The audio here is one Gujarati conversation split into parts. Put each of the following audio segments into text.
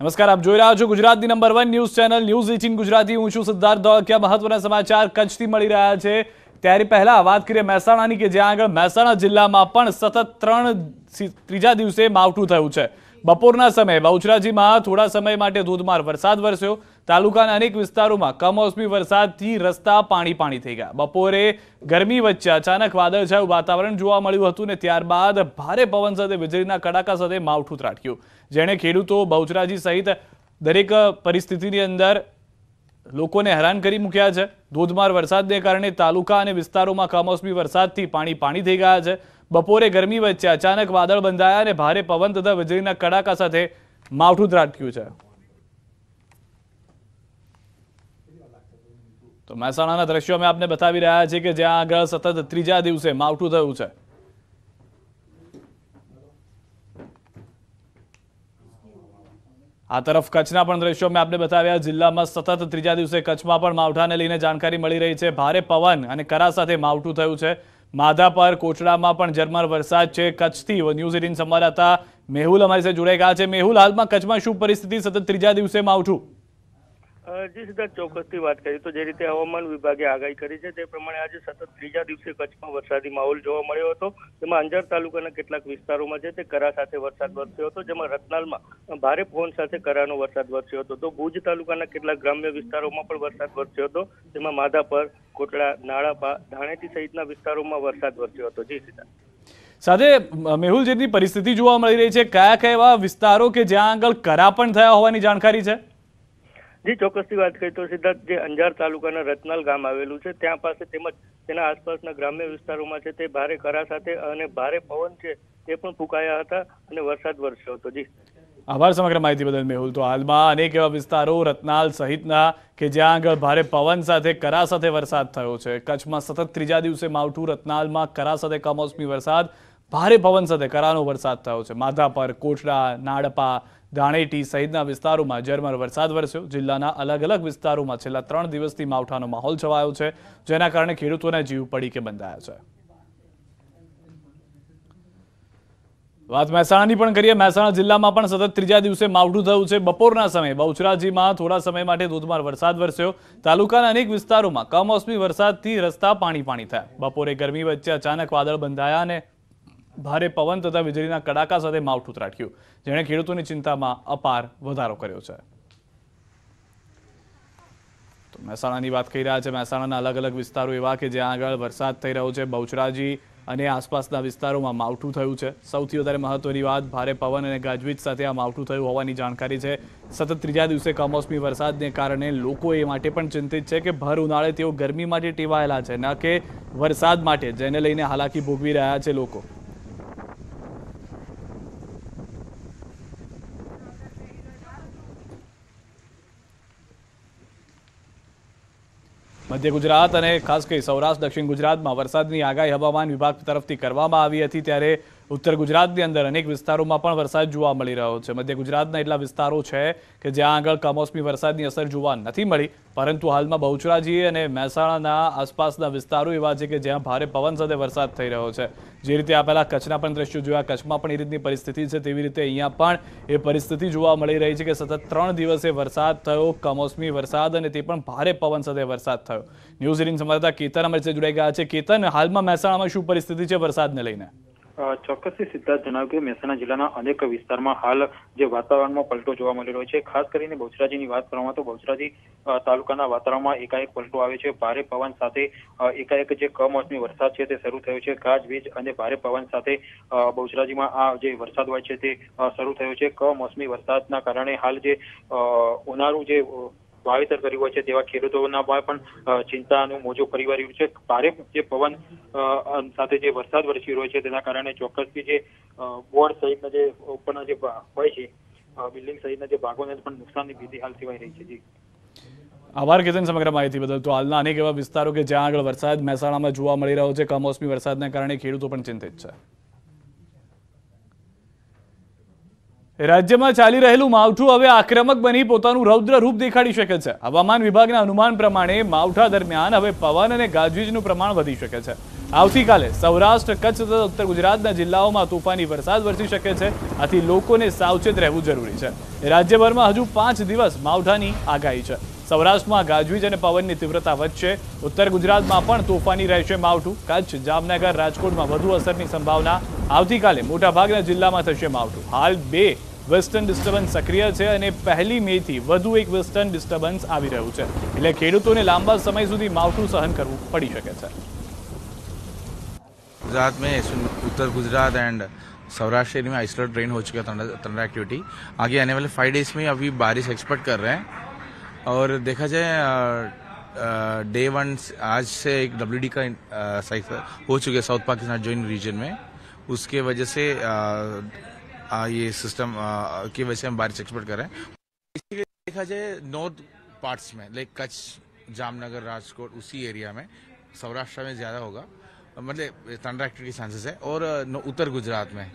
નમસ્કાર આપ જોઈ રહ્યા છો ગુજરાતની number one news channel news eighteen Gujarati હું છું સિદ્ધાર્થ ધોળકિયા મહત્વના સમાચાર કચ્છથી મળી રહ્યા છે ત્યારે પહેલા વાત કરીએ મહેસાણાની કે જ્યાં આગળ મહેસાણા જિલ્લામાં પણ સતત ત્રણ ત્રીજા દિવસે માવઠું થયું છે બપોરના સમયે બહુચરાજીમાં થોડા સમય માટે ધોધમાર વરસાદ વરસ્યો તાલુકાના અનેક વિસ્તારોમાં કમોસમી વરસાદથી રસ્તા પાણી પાણી થઈ ગયા બપોરે ગરમી વચ્ચે અચાનક વાદળછાયું વાતાવરણ જોવા મળ્યું હતું ને ત્યારબાદ ભારે પવન સાથે વીજળીના કડાકા સાથે માવઠું ત્રાટક્યું જેણે ખેડૂતો બહુચરાજી સહિત દરેક પરિસ્થિતિની અંદર લોકોને હેરાન કરી મૂક્યા છે ધોધમાર વરસાદને કારણે તાલુકા અને વિસ્તારોમાં કમોસમી વરસાદથી પાણી પાણી થઈ ગયા છે બપોરે ગરમી વચ્ચે અચાનક વાદળ બંધાયા અને ભારે પવન તથા વીજળીના કડાકા સાથે માવઠું ત્રાટક્યું છે તો મહેસાણાના દ્રશ્યો અમે આપને બતાવી રહ્યા છીએ કે જ્યાં આગળ સતત ત્રીજા દિવસે માવઠું થયું છે આ તરફ કચ્છના પણ દ્રશ્યો મેં આપને બતાવ્યા જિલ્લામાં સતત ત્રીજા દિવસે કચ્છમાં પણ માવઠાને લઈને જાણકારી મળી રહી છે ભારે પવન અને કરા સાથે માવઠું થયું છે માધાપર કોચડામાં પણ ઝરમર વરસાદ છે કચ્છથી ન્યૂઝ એટીન સંવાદદાતા મેહુલ અમારી સાથે જોડાઈ ગયા છે મેહુલ હાલમાં કચ્છમાં શું પરિસ્થિતિ સતત ત્રીજા દિવસે માવઠું જી સિદ્ધાર્થ ચોક્કસથી વાત કરી તો જે રીતે હવામાન વિભાગે આગાહી કરી છે તે પ્રમાણે આજે સતત ત્રીજા દિવસે કચ્છમાં વરસાદી માહોલ જોવા મળ્યો હતો જેમાં અંજાર તાલુકાના કેટલાક વિસ્તારોમાં છે તે કરા સાથે વરસાદ વરસ્યો હતો જેમાં રતનાલમાં ભારે પવન સાથે કરાનો વરસાદ વરસ્યો હતો તો ભુજ તાલુકાના કેટલાક ગ્રામ્ય વિસ્તારોમાં પણ વરસાદ વરસ્યો હતો જેમાં માધાપર કોટડા નાળાપા ધાણેટી સહિતના વિસ્તારોમાં વરસાદ વરસ્યો હતો જી સીધા સાથે મેહુલ જેટની પરિસ્થિતિ જોવા મળી રહી છે કયા કયા એવા વિસ્તારો કે જ્યાં આગળ કરા પણ થયા હોવાની જાણકારી છે જી ચોક્કસથી વાત કરી તો સિદ્ધાર્થ જે અંજાર તાલુકાના રતનાલ ગામ આવેલું છે ત્યાં પાસે તેમજ તેના આસપાસના ગ્રામ્ય વિસ્તારોમાં છે તે ભારે કરા સાથે અને ભારે પવન છે તે પણ ફૂંકાયા હતા અને વરસાદ વરસ્યો હતો જી આભાર સમગ્ર માહિતી બદલ મેહુલ તો હાલમાં અનેક એવા વિસ્તારો રતનાલ સહિતના કે જ્યાં આગળ ભારે પવન સાથે કરા સાથે વરસાદ થયો છે કચ્છમાં સતત ત્રીજા દિવસે માવઠું રતનાલમાં કરા સાથે કમોસમી વરસાદ ભારે પવન સાથે કરાનો વરસાદ થયો છે માધાપર કોટડા નાડપા ધાણેટી સહિતના વિસ્તારોમાં ઝરમર વરસાદ વરસ્યો જિલ્લાના અલગ અલગ વિસ્તારોમાં છેલ્લા ત્રણ દિવસથી માવઠાનો માહોલ છવાયો છે જેના કારણે ખેડૂતોના જીવ પડી કે બંધાયા છે વાત મહેસાણાની પણ કરીએ મહેસાણા જિલ્લામાં પણ સતત ત્રીજા દિવસે માવઠું થયું છે બપોરના સમયે બહુચરાજીમાં થોડા સમય માટે ધોધમાર વરસાદ વરસ્યો તાલુકાના અનેક વિસ્તારોમાં કમોસમી વરસાદથી રસ્તા પાણી પાણી થયા બપોરે ગરમી વચ્ચે અચાનક વાદળ બંધાયા અને ભારે પવન તથા વીજળીના કડાકા સાથે માવઠું ત્રાટક્યું જેણે ખેડૂતોની ચિંતામાં અપાર વધારો કર્યો છે તો મહેસાણાની વાત કરી રહ્યા છે મહેસાણાના અલગ અલગ વિસ્તારો એવા કે જ્યાં આગળ વરસાદ થઈ રહ્યો છે બહુચરાજી અને આસપાસના વિસ્તારોમાં માવઠું થયું છે સૌથી વધારે મહત્વની વાત ભારે પવન અને ગાજવીજ સાથે આ માવઠું થયું હોવાની જાણકારી છે સતત ત્રીજા દિવસે કમોસમી વરસાદને કારણે લોકો એ માટે પણ ચિંતિત છે કે ભર ઉનાળે તેઓ ગરમી માટે ટેવાયેલા છે ના કે વરસાદ માટે જેને લઈને હાલાકી ભોગવી રહ્યા છે લોકો મધ્ય ગુજરાત અને ખાસ કરી સૌરાષ્ટ્ર દક્ષિણ ગુજરાતમાં વરસાદની આગાહી હવામાન વિભાગ તરફથી કરવામાં આવી હતી ત્યારે ઉત્તર ગુજરાતની અંદર અનેક વિસ્તારોમાં પણ વરસાદ જોવા મળી રહ્યો છે મધ્ય ગુજરાતના એટલા વિસ્તારો છે કે જ્યાં આગળ કમોસમી વરસાદની અસર જોવા નથી મળી પરંતુ હાલમાં બહુચરાજી અને મહેસાણાના આસપાસના વિસ્તારો એવા છે કે જ્યાં ભારે પવન સાથે વરસાદ થઈ રહ્યો છે જે રીતે આ પહેલાં કચ્છના પણ દ્રશ્યો જોયા કચ્છમાં પણ એ રીતની પરિસ્થિતિ છે તેવી રીતે અહીંયા પણ એ પરિસ્થિતિ જોવા મળી રહી છે કે સતત ત્રણ દિવસે વરસાદ થયો કમોસમી વરસાદ અને તે પણ ભારે પવન સાથે વરસાદ થયો ન્યૂઝ એટીન સંવાદદાતા કેતન અમારી જોડાઈ ગયા છે કેતન હાલમાં મહેસાણામાં શું પરિસ્થિતિ છે વરસાદને લઈને ચોક્કસ સિદ્ધાર્થ જણાવ્યું કે મહેસાણા જિલ્લાના અનેક વિસ્તારમાં હાલ જે વાતાવરણમાં પલટો જોવા મળી રહ્યો છે ખાસ કરીને બહુચરાજીની વાત કરવામાં તો બહુચરાજી તાલુકાના વાતાવરણમાં એકાએક પલટો આવે છે ભારે પવન સાથે એકાએક જે કમોસમી વરસાદ છે તે શરૂ થયો છે ગાજવીજ અને ભારે પવન સાથે બહુચરાજીમાં આ જે વરસાદ હોય છે તે શરૂ થયો છે કમોસમી વરસાદના કારણે હાલ જે ઉનાળું જે વાવેતર કર્યું હોય છે તેવા ખેડૂતોના પણ ચિંતાનું મોજું ફરી વળ્યું છે ભારે જે પવન સાથે જે વરસાદ વરસી રહ્યો છે તેના કારણે ચોક્કસથી જે બોર્ડ સહિતના જે ઉપરના જે હોય છે બિલ્ડિંગ સહિતના જે ભાગોને પણ નુકસાનની ભીતિ હાલ સેવાઈ રહી છે જી આભાર કેતન સમગ્ર માહિતી બદલ તો હાલના અનેક એવા વિસ્તારો કે જ્યાં આગળ વરસાદ મહેસાણામાં જોવા મળી રહ્યો છે કમોસમી વરસાદના કારણે ખેડૂતો પણ ચિંતિત છે રાજ્યમાં ચાલી રહેલું માવઠું હવે આક્રમક બની પોતાનું રૌદ્ર રૂપ દેખાડી શકે છે હવામાન વિભાગના અનુમાન પ્રમાણે માવઠા દરમિયાન હવે પવન અને ગાજવીજનું પ્રમાણ વધી શકે છે આવતીકાલે સૌરાષ્ટ્ર કચ્છ તથા ઉત્તર ગુજરાતના જિલ્લાઓમાં તોફાની વરસાદ વરસી શકે છે આથી લોકોને સાવચેત રહેવું જરૂરી છે રાજ્યભરમાં હજુ પાંચ દિવસ માવઠાની આગાહી છે સૌરાષ્ટ્રમાં ગાજવીજ અને પવનની તીવ્રતા વધશે ઉત્તર ગુજરાતમાં પણ તોફાની રહેશે માવઠું કચ્છ જામનગર રાજકોટમાં વધુ અસરની સંભાવના આવતીકાલે મોટાભાગના જિલ્લામાં થશે માવઠું હાલ બે વેસ્ટર્ન ડિસ્ટર્બન્સ સક્રિય છે અને પહેલી મેથી વધુ એક વેસ્ટર્ન ડિસ્ટર્બન્સ આવી રહ્યું છે એટલે ખેડૂતોને લાંબા સમય સુધી માવઠું સહન કરવું પડી શકે છે ગુજરાત મેં उत्तर गुजरात एंड सौराष्ट्र एरिया में आइसोलेट रेन हो चुका है थंडर एक्टिविटी आगे आने वाले फाइव डेज में अभी बारिश एक्सपेक्ट कर रहे और देखा जाए डे वन आज से एक डब्ल्यू का साइफर हो चुके साउथ पाकिस्तान जॉइन रीजन में उसके वजह से आ, आ, ये सिस्टम की वजह से हम बारिश एक्सपोर्ट कर रहे हैं इसीलिए देखा जाए नॉर्थ पार्ट्स में लाइक कच्छ जामनगर राजकोट उसी एरिया में सौराष्ट्र में ज़्यादा होगा मतलब थंडर की चांसेस है और उत्तर गुजरात में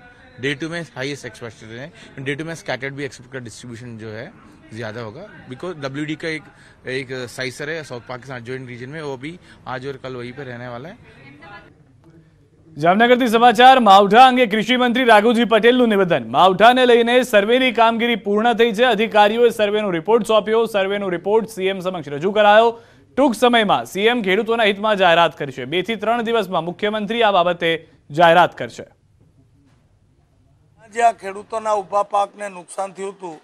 डे टू में हाईएस्ट एक्सपेक्टेड है डे टू में स्कैटर्ड भी एक्सपेक्टेड डिस्ट्रीब्यूशन जो है ज़्यादा होगा बिकॉज डब्ल्यू का एक एक साइसर है साउथ पाकिस्तान जॉइंट रीजन में वो भी आज और कल वहीं पर रहने वाला है જામનગરથી સમાચાર માવઠા અંગે કૃષિ મંત્રી રાઘુજી પટેલનું નિવેદન માવઠાને લઈને સર્વેની કામગીરી પૂર્ણ થઈ છે અધિકારીઓએ સર્વેનો રિપોર્ટ સોંપ્યો સર્વેનો રિપોર્ટ સીએમ સમક્ષ રજૂ કરાયો ટૂંક સમયમાં સીએમ ખેડૂતોના હિતમાં જાહેરાત કરશે બે થી ત્રણ દિવસમાં મુખ્યમંત્રી આ બાબતે જાહેરાત કરશે જે આ ખેડૂતોના ઉભા પાકને નુકસાન થયું હતું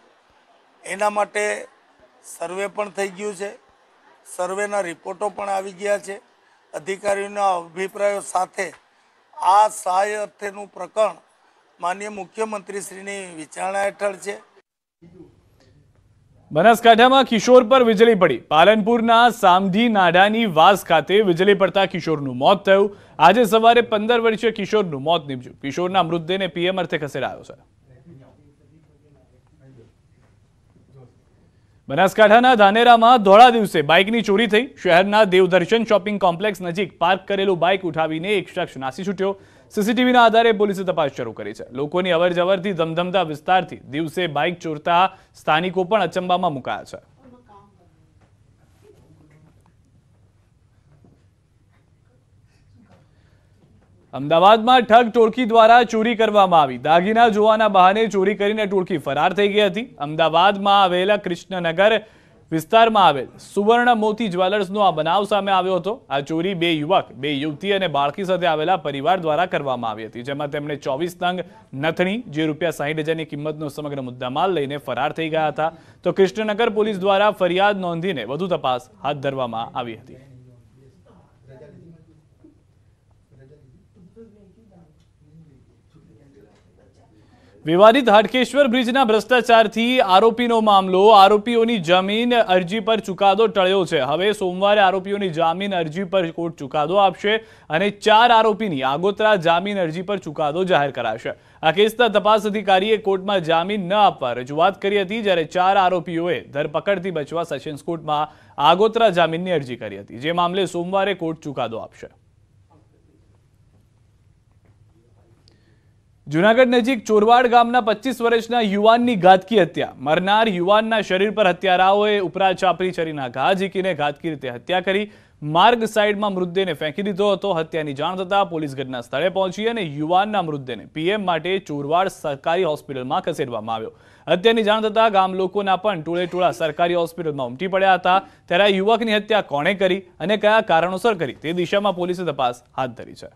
એના માટે સર્વે પણ થઈ ગયું છે સર્વેના રિપોર્ટો પણ આવી ગયા છે અધિકારીઓના અભિપ્રાયો સાથે આ સહાય અર્થેનું પ્રકરણ માન્ય મુખ્યમંત્રીશ્રીની વિચારણા હેઠળ છે બનાસકાંઠામાં કિશોર પર વીજળી પડી પાલનપુરના સામધી નાડાની વાસ ખાતે વીજળી પડતા કિશોરનું મોત થયું આજે સવારે પંદર વર્ષીય કિશોરનું મોત નીપજ્યું કિશોરના મૃતદેહને પીએમ અર્થે ખસેડાયો છે બનાસકાંઠાના ધાનેરામાં ધોળા દિવસે બાઇકની ચોરી થઈ શહેરના દેવદર્શન શોપિંગ કોમ્પ્લેક્સ નજીક પાર્ક કરેલું બાઇક ઉઠાવીને એક શખ્સ નાસી છૂટ્યો સીસીટીવીના આધારે પોલીસે તપાસ શરૂ કરી છે લોકોની અવરજવરથી ધમધમતા વિસ્તારથી દિવસે બાઇક ચોરતા સ્થાનિકો પણ અચંબામાં મુકાયા છે અમદાવાદમાં ઠગ ટોળકી દ્વારા ચોરી કરવામાં આવી દાગીના જોવાના બહાને ચોરી કરીને ટોળકી ફરાર થઈ ગઈ હતી અમદાવાદમાં આવેલા કૃષ્ણનગર વિસ્તારમાં આવેલ સુવર્ણ મોતી જ્વેલર્સનો આ બનાવ સામે આવ્યો હતો આ ચોરી બે યુવક બે યુવતી અને બાળકી સાથે આવેલા પરિવાર દ્વારા કરવામાં આવી હતી જેમાં તેમણે ચોવીસ તંગ નથણી જે રૂપિયા સાહીઠ હજારની કિંમતનો સમગ્ર મુદ્દામાલ લઈને ફરાર થઈ ગયા હતા તો કૃષ્ણનગર પોલીસ દ્વારા ફરિયાદ નોંધીને વધુ તપાસ હાથ ધરવામાં આવી હતી વિવાદિત હાટકેશ્વર બ્રિજના ભ્રષ્ટાચારથી આરોપીનો મામલો આરોપીઓની જામીન અરજી પર ચુકાદો ટળ્યો છે હવે સોમવારે આરોપીઓની જામીન અરજી પર કોર્ટ ચુકાદો આપશે અને ચાર આરોપીની આગોતરા જામીન અરજી પર ચુકાદો જાહેર કરાશે આ કેસના તપાસ અધિકારીએ કોર્ટમાં જામીન ન આપવા રજૂઆત કરી હતી જ્યારે ચાર આરોપીઓએ ધરપકડથી બચવા સેશન્સ કોર્ટમાં આગોતરા જામીનની અરજી કરી હતી જે મામલે સોમવારે કોર્ટ ચુકાદો આપશે જુનાગઢ નજીક ચોરવાડ ગામના પચીસ વર્ષના યુવાનની ઘાતકી હત્યા મરનાર યુવાનના શરીર પર હત્યારાઓએ ઉપરા ચાપરી ચરીના ઘા ઝીકીને ઘાતકી રીતે હત્યા કરી માર્ગ સાઇડમાં મૃતદેહને ફેંકી દીધો હતો હત્યાની જાણ થતાં પોલીસ ઘટના સ્થળે પહોંચી અને યુવાનના મૃતદેહને પીએમ માટે ચોરવાડ સરકારી હોસ્પિટલમાં ખસેડવામાં આવ્યો હત્યાની જાણ થતાં ગામ લોકોના પણ ટોળે સરકારી હોસ્પિટલમાં ઉમટી પડ્યા હતા ત્યારે યુવકની હત્યા કોણે કરી અને કયા કારણોસર કરી તે દિશામાં પોલીસે તપાસ હાથ ધરી છે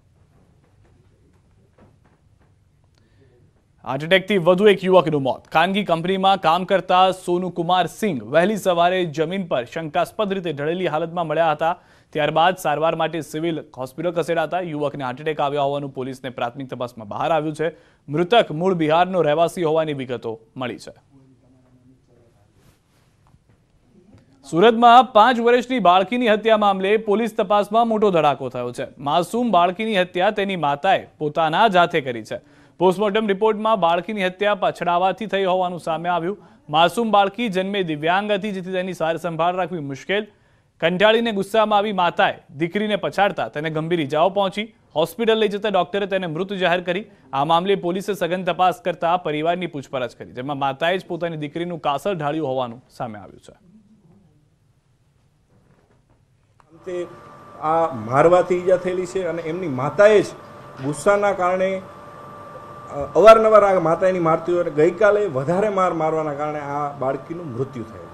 હાર્ટ એટેકથી વધુ એક યુવકનું મોત ખાનગી કંપનીમાં કામ કરતા સોનુકુમાર સિંઘ વહેલી સવારે જમીન પર શંકાસ્પદ રીતે ઢળેલી હાલતમાં મળ્યા હતા ત્યારબાદ સારવાર માટે સિવિલ હોસ્પિટલ ખસેડાતા યુવકને હાર્ટ એટેક આવ્યા હોવાનું પોલીસને પ્રાથમિક તપાસમાં બહાર આવ્યું છે મૃતક મૂળ બિહારનો રહેવાસી હોવાની વિગતો મળી છે સુરતમાં પાંચ વર્ષની બાળકીની હત્યા મામલે પોલીસ તપાસમાં મોટો ધડાકો થયો છે માસૂમ બાળકીની હત્યા તેની માતાએ પોતાના જ હાથે કરી છે પોસ્ટમોર્ટમ રિપોર્ટમાં બાળકીની હત્યા પછડાવાથી થઈ હોવાનું સામે આવ્યું માસૂમ બાળકી જન્મે દિવ્યાંગ હતી જેથી તેની સારસંભાળ રાખવી મુશ્કેલ કંટાળીને ગુસ્સામાં આવી માતાએ દીકરીને પછાડતા તેને ગંભીર ઇજાઓ પહોંચી હોસ્પિટલ લઈ જતા ડોક્ટરે તેને મૃત જાહેર કરી આ મામલે પોલીસે સઘન તપાસ કરતા પરિવારની પૂછપરછ કરી જેમાં માતાએ જ પોતાની દીકરીનું કાસર ઢાળ્યું હોવાનું સામે આવ્યું છે આ મારવાથી ઈજા થયેલી છે અને એમની માતાએ જ ગુસ્સાના કારણે અવારનવાર આ માતાની મારતી હોય ગઈકાલે વધારે માર મારવાના કારણે આ બાળકીનું મૃત્યુ થયું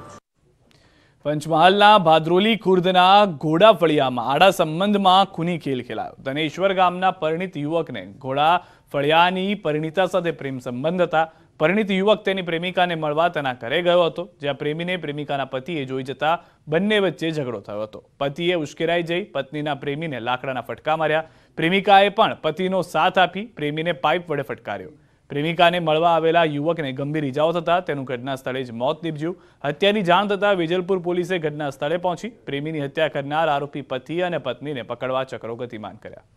પંચમહાલના ભાદરોલી ખુર્દના ઘોડા ફળિયામાં આડા સંબંધમાં ખૂની ખેલ ખેલાયો ધનેશ્વર ગામના પરિણિત યુવકને ઘોડા ફળિયાની પરિણીતા સાથે પ્રેમ સંબંધ હતા પરિણીત યુવક તેની પ્રેમિકાને મળવા તેના ઘરે ગયો હતો જ્યાં પ્રેમીને પ્રેમિકાના પતિએ જોઈ જતા બંને વચ્ચે ઝઘડો થયો હતો પતિએ ઉશ્કેરાઈ જઈ પત્નીના પ્રેમીને લાકડાના ફટકા માર્યા પ્રેમિકાએ પણ પતિનો સાથ આપી પ્રેમીને પાઇપ વડે ફટકાર્યો પ્રેમિકાને મળવા આવેલા યુવકને ગંભીર ઇજાઓ થતા તેનું ઘટના સ્થળે જ મોત નીપજ્યું હત્યાની જાણ થતાં વેજલપુર પોલીસે ઘટના સ્થળે પહોંચી પ્રેમીની હત્યા કરનાર આરોપી પતિ અને પત્નીને પકડવા ચક્રો ગતિમાન કર્યા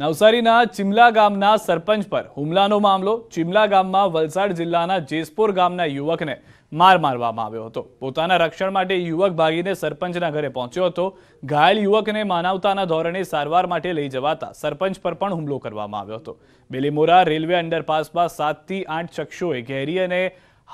નવસારીના ચિમલા ગામના સરપંચ પર હુમલાનો મામલો ચિમલા ગામમાં વલસાડ જિલ્લાના જેસપોર ગામના યુવકને માર મારવામાં આવ્યો હતો પોતાના રક્ષણ માટે યુવક ભાગીને સરપંચના ઘરે પહોંચ્યો હતો ઘાયલ યુવકને માનવતાના ધોરણે સારવાર માટે લઈ જવાતા સરપંચ પર પણ હુમલો કરવામાં આવ્યો હતો બેલીમોરા રેલવે અંડરપાસમાં સાતથી આઠ શખ્સોએ ઘેરી અને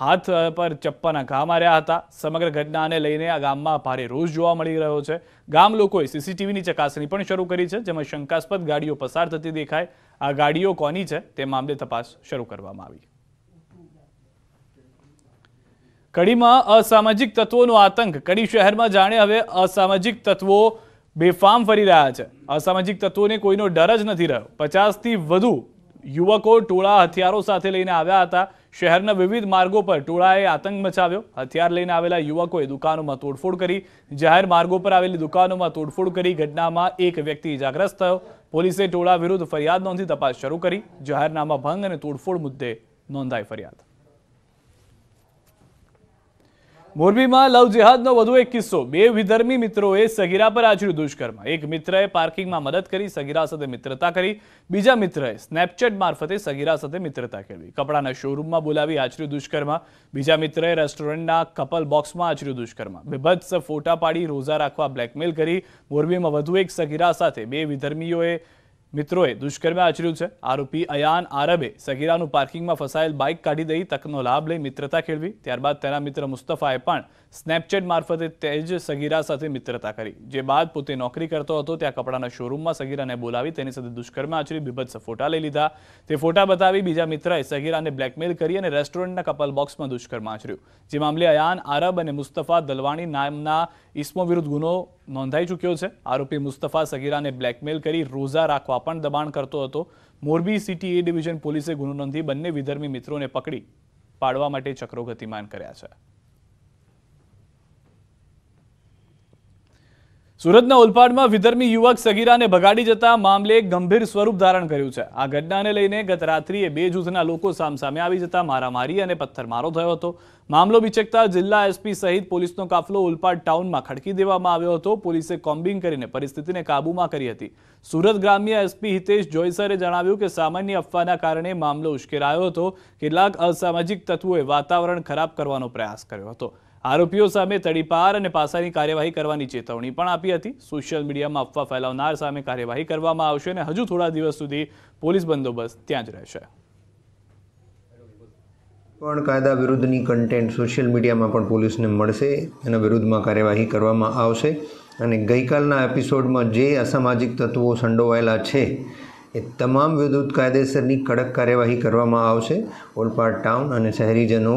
હાથ પર ચપ્પાના ઘા માર્યા હતા સમગ્ર ઘટનાને લઈને આ ગામમાં ભારે રોષ જોવા મળી રહ્યો છે ગામ લોકોએ સીસીટીવીની ચકાસણી પણ શરૂ કરી છે જેમાં શંકાસ્પદ ગાડીઓ પસાર થતી દેખાય આ ગાડીઓ કોની છે તે મામલે તપાસ શરૂ કરવામાં આવી કડીમાં અસામાજિક તત્વોનો આતંક કડી શહેરમાં જાણે હવે અસામાજિક તત્વો બેફામ ફરી રહ્યા છે અસામાજિક તત્વોને કોઈનો ડર જ નથી રહ્યો પચાસથી વધુ યુવકો ટોળા હથિયારો સાથે લઈને આવ્યા હતા શહેરના વિવિધ માર્ગો પર ટોળાએ આતંક મચાવ્યો હથિયાર લઈને આવેલા યુવકોએ દુકાનોમાં તોડફોડ કરી જાહેર માર્ગો પર આવેલી દુકાનોમાં તોડફોડ કરી ઘટનામાં એક વ્યક્તિ ઇજાગ્રસ્ત થયો પોલીસે ટોળા વિરુદ્ધ ફરિયાદ નોંધી તપાસ શરૂ કરી જાહેરનામા ભંગ અને તોડફોડ મુદ્દે નોંધાઈ ફરિયાદ મોરબીમાં લવ જેહાદનો વધુ એક કિસ્સો બે વિધર્મી મિત્રોએ સગીરા પર આચર્યું દુષ્કર્મ એક મિત્રએ પાર્કિંગમાં મદદ કરી સગીરા સાથે મિત્રતા કરી બીજા મિત્રએ સ્નેપચેટ મારફતે સગીરા સાથે મિત્રતા કરી કપડાના શોરૂમમાં બોલાવી આચર્યું દુષ્કર્મ બીજા મિત્રએ રેસ્ટોરન્ટના કપલ બોક્સમાં આચર્યું દુષ્કર્મ બેભત્સ ફોટા પાડી રોઝા રાખવા બ્લેકમેલ કરી મોરબીમાં વધુ એક સગીરા સાથે બે વિધર્મીઓએ મિત્રોએ દુષ્કર્મ આચર્યું છે આરોપી અયાન આરબે સગીરાનું પાર્કિંગમાં ફસાયેલ બાઇક કાઢી દઈ તકનો લાભ લઈ મિત્રતા ખેડવી ત્યારબાદ તેના મિત્ર મુસ્તફાએ પણ સ્નેપચેટ મારફતે તેજ સગીરા સાથે મિત્રતા કરી જે બાદ પોતે નોકરી કરતો હતો ત્યાં કપડાના શોરૂમમાં સગીરાને બોલાવી તેની સાથે દુષ્કર્મ આચર્યું બીભત્સ ફોટા લઈ લીધા તે ફોટા બતાવી બીજા મિત્રએ સગીરાને બ્લેકમેલ કરી અને રેસ્ટોરન્ટના કપલ બોક્સમાં દુષ્કર્મ આચર્યું જે મામલે અયાન આરબ અને મુસ્તફા દલવાણી નામના ઇસ્મો વિરુદ્ધ ગુનો નોંધાઈ ચૂક્યો છે આરોપી મુસ્તફા સગીરાને બ્લેકમેલ કરી રોઝા રાખવા કરવા પણ દબાણ કરતો હતો મોરબી સિટી એ ડિવિઝન પોલીસે ગુનો નોંધી બંને વિધર્મી મિત્રોને પકડી પાડવા માટે ચક્રો ગતિમાન કર્યા છે સુરતના ઓલપાડમાં વિધર્મી યુવક સગીરાને ભગાડી જતા મામલે ગંભીર સ્વરૂપ ધારણ કર્યું છે આ ઘટનાને લઈને ગત રાત્રિએ બે જૂથના લોકો સામસામે આવી જતા મારામારી અને પથ્થરમારો થયો હતો મામલો વિચકતા જિલ્લા એસપી સહિત પોલીસનો કાફલો ઓલપાડ ટાઉનમાં ખડકી દેવામાં આવ્યો હતો પોલીસે કોમ્બિંગ કરીને પરિસ્થિતિને કાબૂમાં કરી હતી સુરત ગ્રામ્ય એસપી હિતેશ જોયસરે જણાવ્યું કે સામાન્ય અફવાના કારણે મામલો ઉશ્કેરાયો હતો કેટલાક અસામાજિક તત્વોએ વાતાવરણ ખરાબ કરવાનો પ્રયાસ કર્યો હતો આરોપીઓ સામે તડીપાર અને પાસાની કાર્યવાહી કરવાની ચેતવણી પણ આપી હતી સોશિયલ મીડિયામાં અફવા ફેલાવનાર સામે કાર્યવાહી કરવામાં આવશે અને હજુ થોડા દિવસ સુધી પોલીસ બંદોબસ્ત ત્યાં જ રહેશે પણ કાયદા વિરુદ્ધની કન્ટેન્ટ સોશિયલ મીડિયામાં પણ પોલીસને મળશે એના વિરુદ્ધમાં કાર્યવાહી કરવામાં આવશે અને ગઈકાલના એપિસોડમાં જે અસામાજિક તત્વો સંડોવાયેલા છે એ તમામ વિરુદ્ધ કાયદેસરની કડક કાર્યવાહી કરવામાં આવશે ઓલપાડ ટાઉન અને શહેરીજનો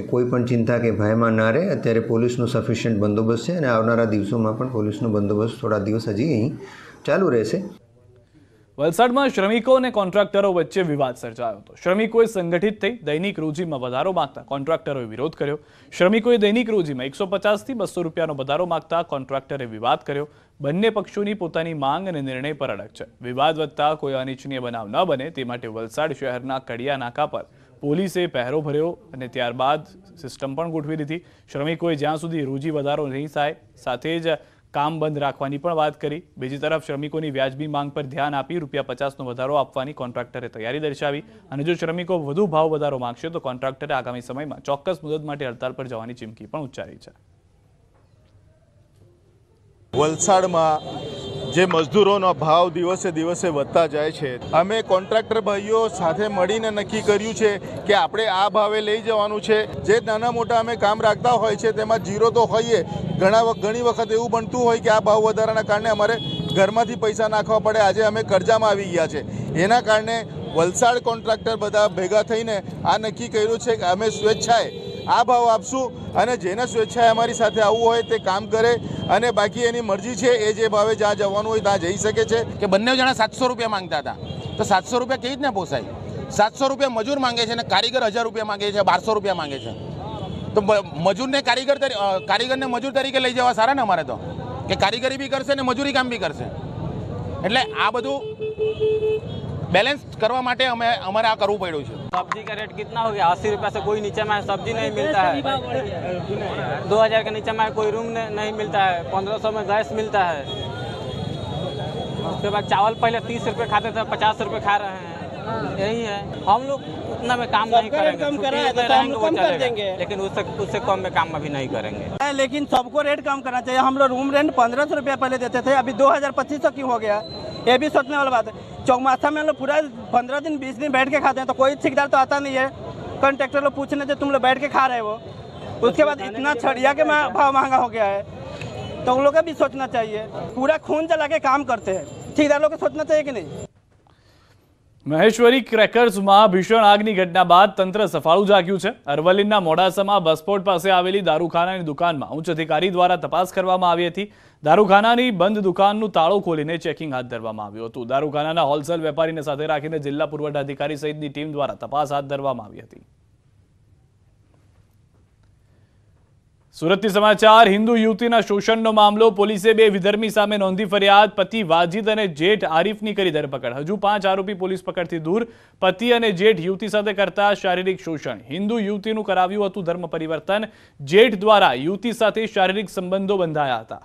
એ કોઈ પણ ચિંતા કે ભયમાં ના રહે અત્યારે પોલીસનો સફિશિયન્ટ બંદોબસ્ત છે અને આવનારા દિવસોમાં પણ પોલીસનો બંદોબસ્ત થોડા દિવસ હજી અહીં ચાલુ રહેશે વલસાડમાં શ્રમિકો અને કોન્ટ્રાક્ટરો વચ્ચે વિવાદ સર્જાયો હતો શ્રમિકોએ સંગઠિત થઈ દૈનિક રોજીમાં વધારો માગતા કોન્ટ્રાક્ટરોએ વિરોધ કર્યો શ્રમિકોએ દૈનિક રોજીમાં એકસો પચાસથી બસો રૂપિયાનો વધારો માગતા કોન્ટ્રાક્ટરે વિવાદ કર્યો બંને પક્ષોની પોતાની માંગ અને નિર્ણય પર અડગ છે વિવાદ વધતા કોઈ અનિચ્છનીય બનાવ ન બને તે માટે વલસાડ શહેરના કડિયા નાકા પર પોલીસે પહેરો ભર્યો અને ત્યારબાદ સિસ્ટમ પણ ગોઠવી દીધી શ્રમિકોએ જ્યાં સુધી રોજી વધારો નહીં થાય સાથે જ કામ બંધ રાખવાની પણ વાત કરી બીજી તરફ શ્રમિકોની વ્યાજબી માંગ પર ધ્યાન આપી રૂપિયા પચાસનો વધારો આપવાની કોન્ટ્રાક્ટરે તૈયારી દર્શાવી અને જો શ્રમિકો વધુ ભાવ વધારો માંગશે તો કોન્ટ્રાક્ટરે આગામી સમયમાં ચોક્કસ મુદત માટે હડતાળ પર જવાની ચીમકી પણ ઉચ્ચારી છે વલસાડમાં જે મજદૂરોનો ભાવ દિવસે દિવસે વધતા જાય છે અમે કોન્ટ્રાક્ટર ભાઈઓ સાથે મળીને નક્કી કર્યું છે કે આપણે આ ભાવે લઈ જવાનું છે જે નાના મોટા અમે કામ રાખતા હોય છે તેમાં જીરો તો હોઈએ ઘણા ઘણી વખત એવું બનતું હોય કે આ ભાવ વધારાના કારણે અમારે ઘરમાંથી પૈસા નાખવા પડે આજે અમે કરજામાં આવી ગયા છે એના કારણે વલસાડ કોન્ટ્રાક્ટર બધા ભેગા થઈને આ નક્કી કર્યું છે કે અમે સ્વેચ્છાએ આ ભાવ આપશું અને જેને સ્વેચ્છાએ અમારી સાથે આવવું હોય તે કામ કરે અને બાકી એની મરજી છે એ જે ભાવે જ્યાં જવાનું હોય ત્યાં જઈ શકે છે કે બંને જણા સાતસો રૂપિયા માંગતા હતા તો સાતસો રૂપિયા કેવી રીતના પોસાય સાતસો રૂપિયા મજૂર માંગે છે અને કારીગર હજાર રૂપિયા માંગે છે બારસો રૂપિયા માંગે છે તો મજૂરને કારીગર કારીગરને મજૂર તરીકે લઈ જવા સારા ને અમારે તો કે કારીગરી બી કરશે ને મજૂરી કામ બી કરશે એટલે આ બધું बैलेंस करवा माटे हमें हमारे आ કરવું पड़ो छे सब्जी का रेट कितना हो गया अस्सी रुपये से कोई नीचे में सब्जी नहीं मिलता है दो हज़ार के नीचे में कोई रूम नहीं मिलता है पंद्रह सौ में गैस मिलता है उसके बाद चावल पहले तीस रुपये खाते थे पचास रुपये खा रहे हैं यही है हम लोग उतना में काम नहीं करेंगे कम करा है तो हम कम कर देंगे लेकिन उससे उससे कम में काम अभी नहीं करेंगे लेकिन सबको रेट कम करना चाहिए हम लोग रूम रेंट पंद्रह सौ रुपया पहले देते थे अभी दो हज़ार पच्चीस सौ क्यों हो गया ये भी सोचने वाला बात है चौमाथा में हम लोग पूरा पंद्रह दिन बीस दिन बैठ के खाते हैं तो कोई ठेकेदार तो आता नहीं है कंट्रेक्टर लोग पूछने से तुम लोग बैठ के खा रहे हो उसके बाद इतना छड़िया के भाव महंगा हो गया है तो उन लोग का भी सोचना चाहिए पूरा खून जला के काम करते हैं ठेकेदार लोग को सोचना चाहिए कि नहीं મહેશ્વરી ક્રેકર્સમાં ભીષણ આગની ઘટના બાદ તંત્ર સફાળું જાગ્યું છે અરવલ્લીના મોડાસામાં બસપોર્ટ પાસે આવેલી દારૂખાનાની દુકાનમાં ઉચ્ચ અધિકારી દ્વારા તપાસ કરવામાં આવી હતી દારૂખાનાની બંધ દુકાનનું તાળું ખોલીને ચેકિંગ હાથ ધરવામાં આવ્યું હતું દારૂખાનાના હોલસેલ વેપારીને સાથે રાખીને જિલ્લા પુરવઠા અધિકારી સહિતની ટીમ દ્વારા તપાસ હાથ ધરવામાં આવી હતી સુરતથી સમાચાર હિન્દુ યુવતીના શોષણનો મામલો પોલીસે બે વિધર્મી સામે નોંધી ફરિયાદ પતિ વાજીદ અને જેઠ આરીફની કરી ધરપકડ હજુ પાંચ આરોપી પોલીસ પકડથી દૂર પતિ અને જેઠ યુવતી સાથે કરતા શારીરિક શોષણ હિન્દુ યુવતીનું કરાવ્યું હતું ધર્મ પરિવર્તન જેઠ દ્વારા યુવતી સાથે શારીરિક સંબંધો બંધાયા હતા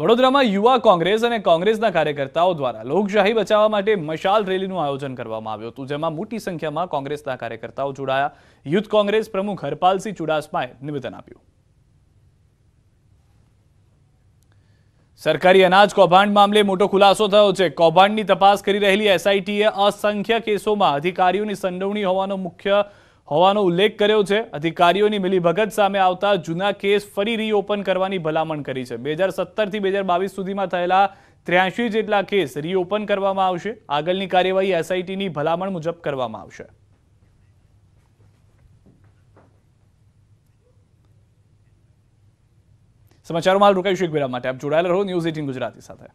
વડોદરામાં યુવા કોંગ્રેસ અને કોંગ્રેસના કાર્યકર્તાઓ દ્વારા લોકશાહી બચાવવા માટે મશાલ રેલીનું આયોજન કરવામાં આવ્યું હતું જેમાં મોટી સંખ્યામાં કોંગ્રેસના કાર્યકર્તાઓ જોડાયા યુથ કોંગ્રેસ પ્રમુખ હરપાલસિંહ ચુડાસમાએ નિવેદન આપ્યું સરકારી અનાજ કૌભાંડ મામલે મોટો ખુલાસો થયો છે કૌભાંડની તપાસ કરી રહેલી એસઆઈટીએ અસંખ્ય કેસોમાં અધિકારીઓની સંડોવણી હોવાનો મુખ્ય હોવાનો ઉલ્લેખ કર્યો છે અધિકારીઓની મિલીભગત સામે આવતા જૂના કેસ ફરી રીઓપન કરવાની ભલામણ કરી છે બે હજાર સત્તરથી બે હજાર બાવીસ સુધીમાં થયેલા ત્ર્યાસી જેટલા કેસ રીઓપન કરવામાં આવશે આગળની કાર્યવાહી એસઆઈટીની ભલામણ મુજબ કરવામાં આવશે સમાચારોમાં રોકાઈશું એક વિરામ માટે આપ જોડાયેલા રહો ન્યૂઝ એટીન ગુજરાતી સાથે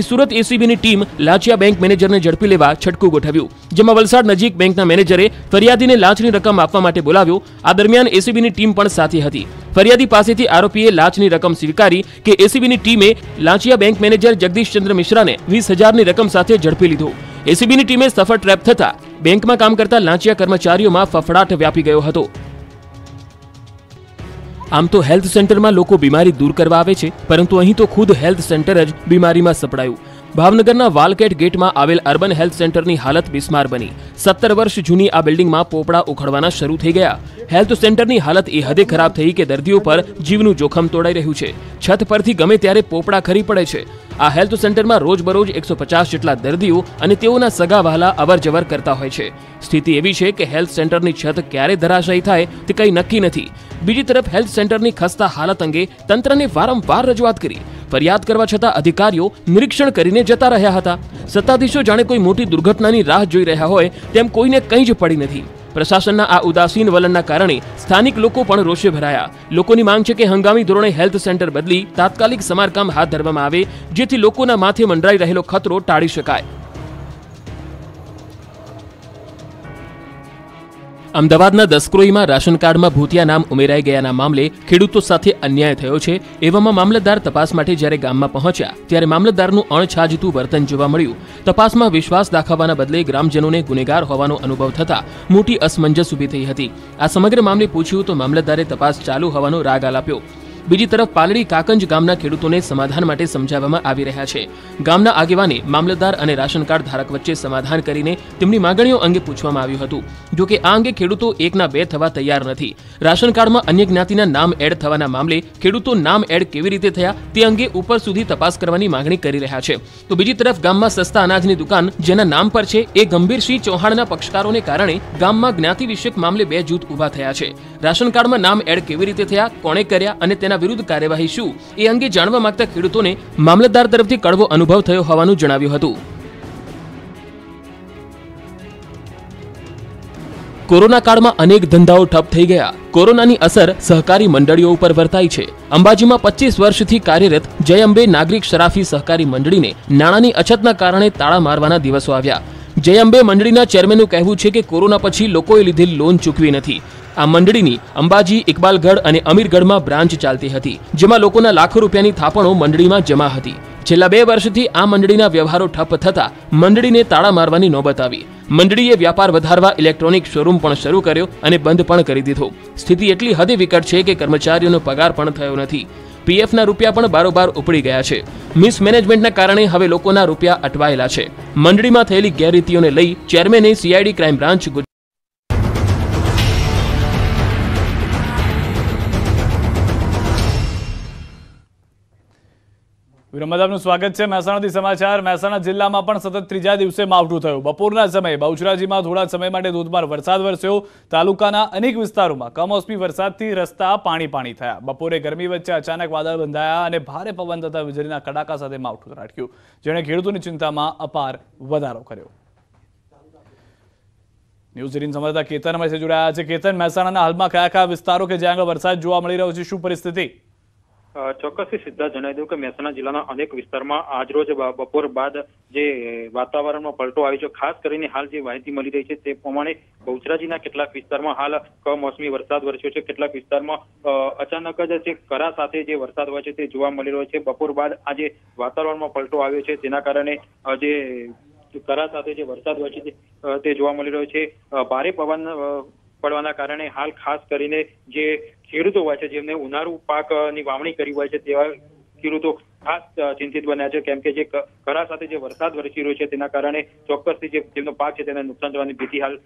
સુરત એસીબીની ટીમ લાંચિયા બેંક મેનેજરને ઝડપી લેવા છટકું ગોઠવ્યું જેમાં વલસાડ નજીક બેંકના મેનેજરે ફરિયાદીને લાંચની રકમ આપવા માટે બોલાવ્યો આ દરમિયાન એસીબીની ટીમ પણ સાથે હતી ફરિયાદી પાસેથી આરોપીએ લાંચની રકમ સ્વીકારી કે એસીબીની ટીમે લાંચિયા બેંક મેનેજર જગદીશચંદ્ર મિશ્રાને વીસ હજારની રકમ સાથે ઝડપી લીધો એસીબીની ટીમે સફળ ટ્રેપ થતા બેંકમાં કામ કરતા લાંચિયા કર્મચારીઓમાં ફફડાટ વ્યાપી ગયો હતો આમ તો હેલ્થ સેન્ટરમાં લોકો બીમારી દૂર કરવા આવે છે પરંતુ અહીં તો ખુદ હેલ્થ સેન્ટર જ બીમારીમાં સપડાયું ભાવનગરના વાલકેટ ગેટમાં આવેલ અર્બન હેલ્થ સેન્ટરની હાલત બિસ્માર બની સત્તર વર્ષ જૂની આ બિલ્ડિંગમાં પોપડા ઉખડવાના શરૂ થઈ ગયા હેલ્થ સેન્ટરની હાલત એ હદે ખરાબ થઈ કે દર્દીઓ પર જીવનું જોખમ તોડાઈ રહ્યું છે છત પરથી ગમે ત્યારે પોપડા ખરી પડે છે આ હેલ્થ સેન્ટરમાં રોજબરોજ એકસો પચાસ જેટલા દર્દીઓ અને તેઓના સગા વહાલા અવરજવર કરતા હોય છે સ્થિતિ એવી છે કે હેલ્થ સેન્ટરની છત ક્યારે ધરાશાયી થાય તે કંઈ નક્કી નથી બીજી તરફ હેલ્થ સેન્ટરની ખસ્તા હાલત અંગે તંત્રને વારંવાર રજૂઆત કરી ફરિયાદ કરવા છતાં અધિકારીઓ નિરીક્ષણ કરીને લઈને જતા રહ્યા હતા સત્તાધીશો જાણે કોઈ મોટી દુર્ઘટનાની રાહ જોઈ રહ્યા હોય તેમ કોઈને કંઈ જ પડી નથી પ્રશાસનના આ ઉદાસીન વલણના કારણે સ્થાનિક લોકો પણ રોષે ભરાયા લોકોની માંગ છે કે હંગામી ધોરણે હેલ્થ સેન્ટર બદલી તાત્કાલિક સમારકામ હાથ ધરવામાં આવે જેથી લોકોના માથે મંડરાઈ રહેલો ખતરો ટાળી શકાય અમદાવાદના દસક્રોઈમાં રાશન કાર્ડમાં ભૂતિયા નામ ઉમેરાઈ ગયાના મામલે ખેડૂતો સાથે અન્યાય થયો છે એવામાં મામલતદાર તપાસ માટે જ્યારે ગામમાં પહોંચ્યા ત્યારે મામલતદારનું અણછાજતું વર્તન જોવા મળ્યું તપાસમાં વિશ્વાસ દાખવવાના બદલે ગ્રામજનોને ગુનેગાર હોવાનો અનુભવ થતા મોટી અસમંજસ ઊભી થઈ હતી આ સમગ્ર મામલે પૂછ્યું તો મામલતદારે તપાસ ચાલુ હોવાનો રાગ આલાપ્યો બીજી તરફ પાલડી કાકંજ ગામના ખેડૂતોને સમાધાન માટે સમજાવવામાં આવી રહ્યા છે ગામના આગેવાને મામલતદાર અને રાશન કાર્ડ ધારક વચ્ચે સમાધાન કરીને તેમની માગણીઓ અંગે પૂછવામાં આવ્યું હતું જોકે આ અંગે ખેડૂતો એકના બે થવા તૈયાર નથી રાશન અન્ય જ્ઞાતિના નામ એડ થવાના મામલે ખેડૂતો નામ એડ કેવી રીતે થયા તે અંગે ઉપર સુધી તપાસ કરવાની માંગણી કરી રહ્યા છે તો બીજી તરફ ગામમાં સસ્તા અનાજની દુકાન જેના નામ પર છે એ ગંભીર સિંહ ચૌહાણના પક્ષકારોને કારણે ગામમાં જ્ઞાતિ વિષયક મામલે બે જૂથ ઊભા થયા છે રાશન કાર્ડમાં નામ એડ કેવી રીતે થયા કોણે કર્યા અને તેના વિરુદ્ધ કાર્યવાહી શું એ અંગે જાણવા માંગતા ખેડૂતોને મામલતદાર તરફથી કડવો અનુભવ થયો હોવાનું જણાવ્યું હતું કોરોના કાળમાં અનેક ધંધાઓ ઠપ થઈ ગયા કોરોનાની અસર સહકારી મંડળીઓ ઉપર વર્તાય છે અંબાજીમાં પચીસ વર્ષથી કાર્યરત જય અંબે નાગરિક શરાફી સહકારી મંડળીને નાણાંની અછતના કારણે તાળા મારવાના દિવસો આવ્યા જય અંબે મંડળીના ચેરમેનનું કહેવું છે કે કોરોના પછી લોકોએ લીધેલ લોન ચૂકવી નથી આ મંડળીની અંબાજી ઇકબાલગઢ અને અમીરગઢમાં બ્રાન્ચ ચાલતી હતી જેમાં લોકોના લાખો રૂપિયાની થાપણો મંડળીમાં જમા હતી છેલ્લા બે વર્ષથી આ મંડળીના વ્યવહારો ઠપ થતા મંડળીને તાળા મારવાની નોબત આવી મંડળીએ વ્યાપાર વધારવા ઇલેક્ટ્રોનિક શોરૂમ પણ શરૂ કર્યો અને બંધ પણ કરી દીધો સ્થિતિ એટલી હદે વિકટ છે કે કર્મચારીઓનો પગાર પણ થયો નથી પીએફના રૂપિયા પણ બારોબાર ઉપડી ગયા છે મિસમેનેજમેન્ટના કારણે હવે લોકોના રૂપિયા અટવાયેલા છે મંડળીમાં થયેલી ગેરરીતિઓને લઈ ચેરમેને સીઆઈડી ક્રાઇમ બ્રાન્ચ બ્રહ્મદાબનું સ્વાગત છે મહેસાણાથી સમાચાર મહેસાણા જિલ્લામાં પણ સતત ત્રીજા દિવસે માવઠું થયું બપોરના સમયે બહુચરાજીમાં થોડા સમય માટે ધોધમાર વરસાદ વરસ્યો તાલુકાના અનેક વિસ્તારોમાં કમોસમી વરસાદથી રસ્તા પાણી પાણી થયા બપોરે ગરમી વચ્ચે અચાનક વાદળ બંધાયા અને ભારે પવન તથા વીજળીના કડાકા સાથે માવઠું ત્રાટક્યું જેણે ખેડૂતોની ચિંતામાં અપાર વધારો કર્યો ન્યૂઝ એટીન સંવાદદાતા કેતન અમારી જોડાયા છે કેતન મહેસાણાના હાલમાં કયા કયા વિસ્તારો કે જ્યાં આગળ વરસાદ જોવા મળી રહ્યો છે શું પરિસ્થિતિ ચોક્કસ સીધા જણાવી દઉં કે મહેસાણા જિલ્લાના અનેક વિસ્તારમાં આજરોજ બપોર બાદ જે વાતાવરણમાં પલટો આવ્યો છે ખાસ કરીને હાલ જે માહિતી મળી રહી છે તે પ્રમાણે બહુચરાજીના કેટલાક વિસ્તારમાં હાલ કમોસમી વરસાદ વરસ્યો છે કેટલાક વિસ્તારમાં અચાનક જ જે કરા સાથે જે વરસાદ હોય છે તે જોવા મળી રહ્યો છે બપોર બાદ આજે વાતાવરણમાં પલટો આવ્યો છે તેના કારણે જે કરા સાથે જે વરસાદ હોય છે તે જોવા મળી રહ્યો છે ભારે પવન પડવાના કારણે હાલ ખાસ કરીને જે ખેડૂતો હોય છે જેમને ઉનાળુ પાક ની વાવણી કરી હોય છે તેવા ખેડૂતો ખાસ ચિંતિત બન્યા છે કેમ કે જે કરા સાથે જે વરસાદ વરસી રહ્યો છે તેના કારણે ચોક્કસથી જે તેમનો પાક છે તેને નુકસાન થવાની ભીતિ હાલ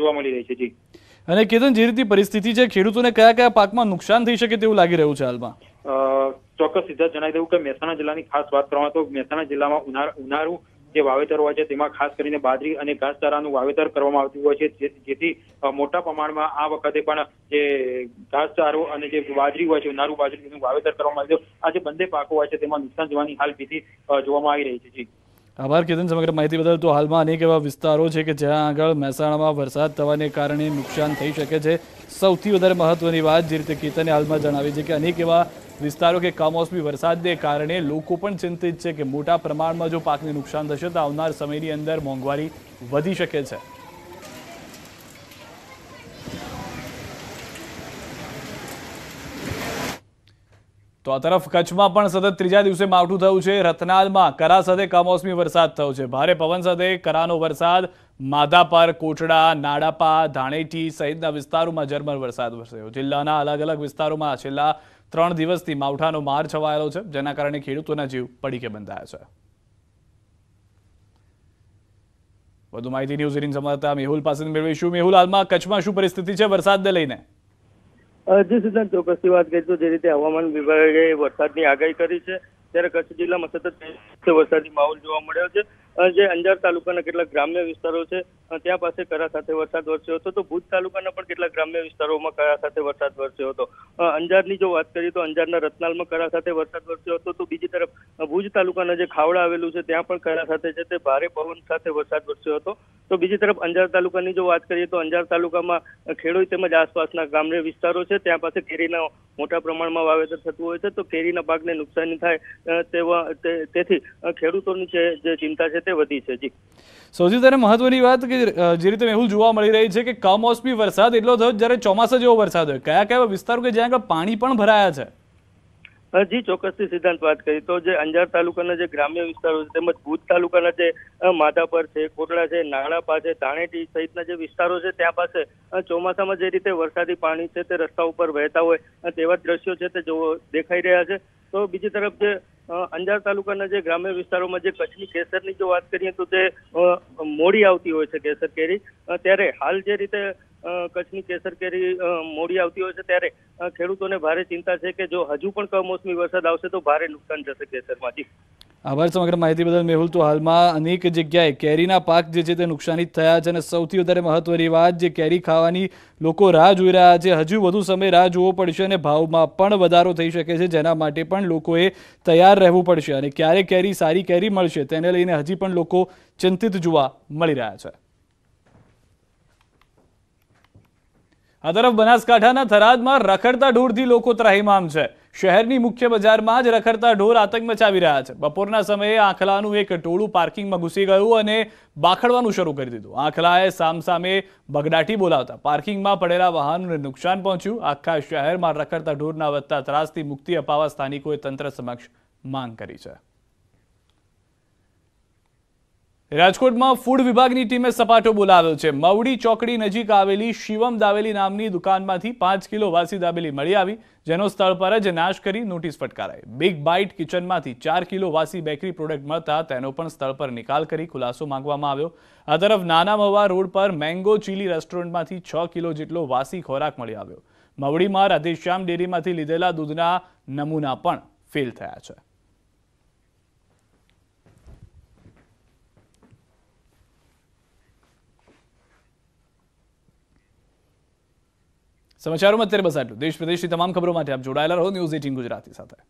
જોવા મળી રહી છે જી અને કેતન જે રીતે પરિસ્થિતિ છે ખેડૂતોને કયા કયા પાકમાં નુકસાન થઈ શકે તેવું લાગી રહ્યું છે હાલમાં ચોક્કસ સીધા જણાવી દઉં કે મહેસાણા જિલ્લાની ખાસ વાત કરવામાં તો મહેસાણા જિલ્લામાં ઉનાળુ જે વાવેતર હોય છે તેમાં ખાસ કરીને બાજરી અને ઘાસચારાનું વાવેતર કરવામાં આવતું હોય છે જેથી મોટા પ્રમાણમાં આ વખતે પણ જે ઘાસચારો અને જે બાજરી હોય છે નારું બાજરીનું વાવેતર કરવામાં આવ્યું આ જે બંને પાકો હોય છે તેમાં નુકસાન જવાની હાલ ભીતિ જોવામાં આવી રહી છે જી આભાર કેતન સમગ્ર માહિતી બદલ તો હાલમાં અનેક એવા વિસ્તારો છે કે જ્યાં આગળ મહેસાણામાં વરસાદ થવાને કારણે નુકસાન થઈ શકે છે સૌથી વધારે મહત્વની વાત જે રીતે કેતને હાલમાં જણાવી છે કે અનેક એવા વિસ્તારો કે કમોસમી વરસાદને કારણે લોકો પણ ચિંતિત છે કે મોટા પ્રમાણમાં જો પાકને નુકસાન થશે તો આવનાર સમયની અંદર મોંઘવારી વધી શકે છે તો આ તરફ કચ્છમાં પણ સતત ત્રીજા દિવસે માવઠું થયું છે રતનાલમાં કરા સાથે કમોસમી વરસાદ થયો છે ભારે પવન સાથે કરાનો વરસાદ માધાપર કોટડા નાડાપા ધાણેટી સહિતના વિસ્તારોમાં ઝરમર વરસાદ વરસ્યો જિલ્લાના અલગ અલગ વિસ્તારોમાં છેલ્લા ત્રણ દિવસથી માવઠાનો માર છવાયેલો છે જેના કારણે ખેડૂતોના જીવ પડીકે બંધાયા છે વધુ માહિતી ન્યૂઝ એટીન સંવાદદાતા મેહુલ પાસેથી મેળવીશું મેહુલ હાલમાં કચ્છમાં શું પરિસ્થિતિ છે વરસાદને લઈને જી સિદ્ધાંત ચોક્કસથી વાત કરી જે રીતે હવામાન વિભાગે વરસાદની આગાહી કરી છે ત્યારે કચ્છ જિલ્લામાં સતત વરસાદી માહોલ જોવા મળ્યો છે જે અંજાર તાલુકાના કેટલાક ગ્રામ્ય વિસ્તારો છે ત્યાં પાસે કરા સાથે વરસાદ વરસ્યો હતો તો ભુજ તાલુકાના પણ કેટલાક ગ્રામ્ય વિસ્તારોમાં કરા સાથે વરસાદ વરસ્યો હતો અંજારની જો વાત કરીએ તો અંજારના રત્નાલમાં કરા સાથે વરસાદ વરસ્યો હતો તો બીજી તરફ ભુજ તાલુકાના જે ખાવડા આવેલું છે ત્યાં પણ કરા સાથે છે તે ભારે પવન સાથે વરસાદ વરસ્યો હતો તો બીજી તરફ અંજાર તાલુકાની જો વાત કરીએ તો અંજાર તાલુકામાં ખેડૂત તેમજ આસપાસના ગ્રામ્ય વિસ્તારો છે ત્યાં પાસે કેરીના મોટા પ્રમાણમાં વાવેતર થતું હોય છે તો કેરીના પાકને નુકસાની થાય તેવા તેથી ખેડૂતોની જે ચિંતા છે અંશે વધી છે જી સૌથી વધારે મહત્વની વાત કે જે રીતે મેહુલ જોવા મળી રહી છે કે કમોસમી વરસાદ એટલો થયો જ્યારે ચોમાસા જેવો વરસાદ હોય કયા કયા વિસ્તારો કે જ્યાં પાણી પણ ભરાયા છે જી ચોક્કસથી સિદ્ધાંત વાત કરી તો જે અંજાર તાલુકાના જે ગ્રામ્ય વિસ્તારો છે તેમજ ભુજ તાલુકાના જે માધાપર છે કોટડા છે નાળાપા છે ધાણેટી સહિતના જે વિસ્તારો છે ત્યાં પાસે ચોમાસામાં જે રીતે વરસાદી પાણી છે તે રસ્તા ઉપર વહેતા હોય તેવા દ્રશ્યો છે તે જોવો દેખાઈ રહ્યા છે તો બીજી તરફ જે અંજાર તાલુકાના જે ગ્રામ્ય વિસ્તારોમાં જે કચ્છની કેસરની જો વાત કરીએ તો તે મોડી આવતી હોય છે કેસર કેરી ત્યારે હાલ જે રીતે કચ્છની કેસર કેરી મોડી આવતી હોય છે ત્યારે ખેડૂતોને ભારે ચિંતા છે કે જો હજુ પણ કમોસમી વરસાદ આવશે તો ભારે નુકસાન જશે કેસરમાં જી આભાર સમગ્ર માહિતી બદલ મેહુલ તો હાલમાં અનેક જગ્યાએ કેરીના પાક જે છે તે નુકસાનિત થયા છે અને સૌથી વધારે મહત્વની વાત જે કેરી ખાવાની લોકો રાહ જોઈ રહ્યા છે હજુ વધુ સમય રાહ જોવો પડશે અને ભાવમાં પણ વધારો થઈ શકે છે જેના માટે પણ લોકોએ તૈયાર રહેવું પડશે અને ક્યારે કેરી સારી કેરી મળશે તેને લઈને હજી પણ લોકો ચિંતિત જોવા મળી રહ્યા છે આ તરફ બનાસકાંઠાના થરાદમાં રખડતા ઢૂરથી લોકો ત્રાહિમામ છે શહેરની મુખ્ય બજારમાં જ રખડતા ઢોર આતંક મચાવી રહ્યા છે બપોરના સમયે આંખલાનું એક ટોળું પાર્કિંગમાં ઘૂસી ગયું અને બાખડવાનું શરૂ કરી દીધું આંખલાએ સામસામે બગડાટી બોલાવતા પાર્કિંગમાં પડેલા વાહનોને નુકસાન પહોંચ્યું આખા શહેરમાં રખડતા ઢોરના વધતા ત્રાસથી મુક્તિ અપાવવા સ્થાનિકોએ તંત્ર સમક્ષ માંગ કરી છે રાજકોટમાં ફૂડ વિભાગની ટીમે સપાટો બોલાવ્યો છે મવડી ચોકડી નજીક આવેલી શિવમ દાવેલી નામની દુકાનમાંથી પાંચ કિલો વાસી દાબેલી મળી આવી જેનો સ્થળ પર જ નાશ કરી નોટિસ ફટકારાઈ બિગ બાઇટ કિચનમાંથી ચાર કિલો વાસી બેકરી પ્રોડક્ટ મળતા તેનો પણ સ્થળ પર નિકાલ કરી ખુલાસો માંગવામાં આવ્યો આ તરફ નાના મવા રોડ પર મેંગો ચીલી રેસ્ટોરન્ટમાંથી છ કિલો જેટલો વાસી ખોરાક મળી આવ્યો મવડીમાં રાધેશ્યામ ડેરીમાંથી લીધેલા દૂધના નમૂના પણ ફેલ થયા છે સમાચારોમાં અત્યારે બસ આટલું દેશ પ્રદેશની તમામ ખબરો માટે આપ જોડાયેલા રહો ન્યૂઝ એટીન ગુજરાતી સાથે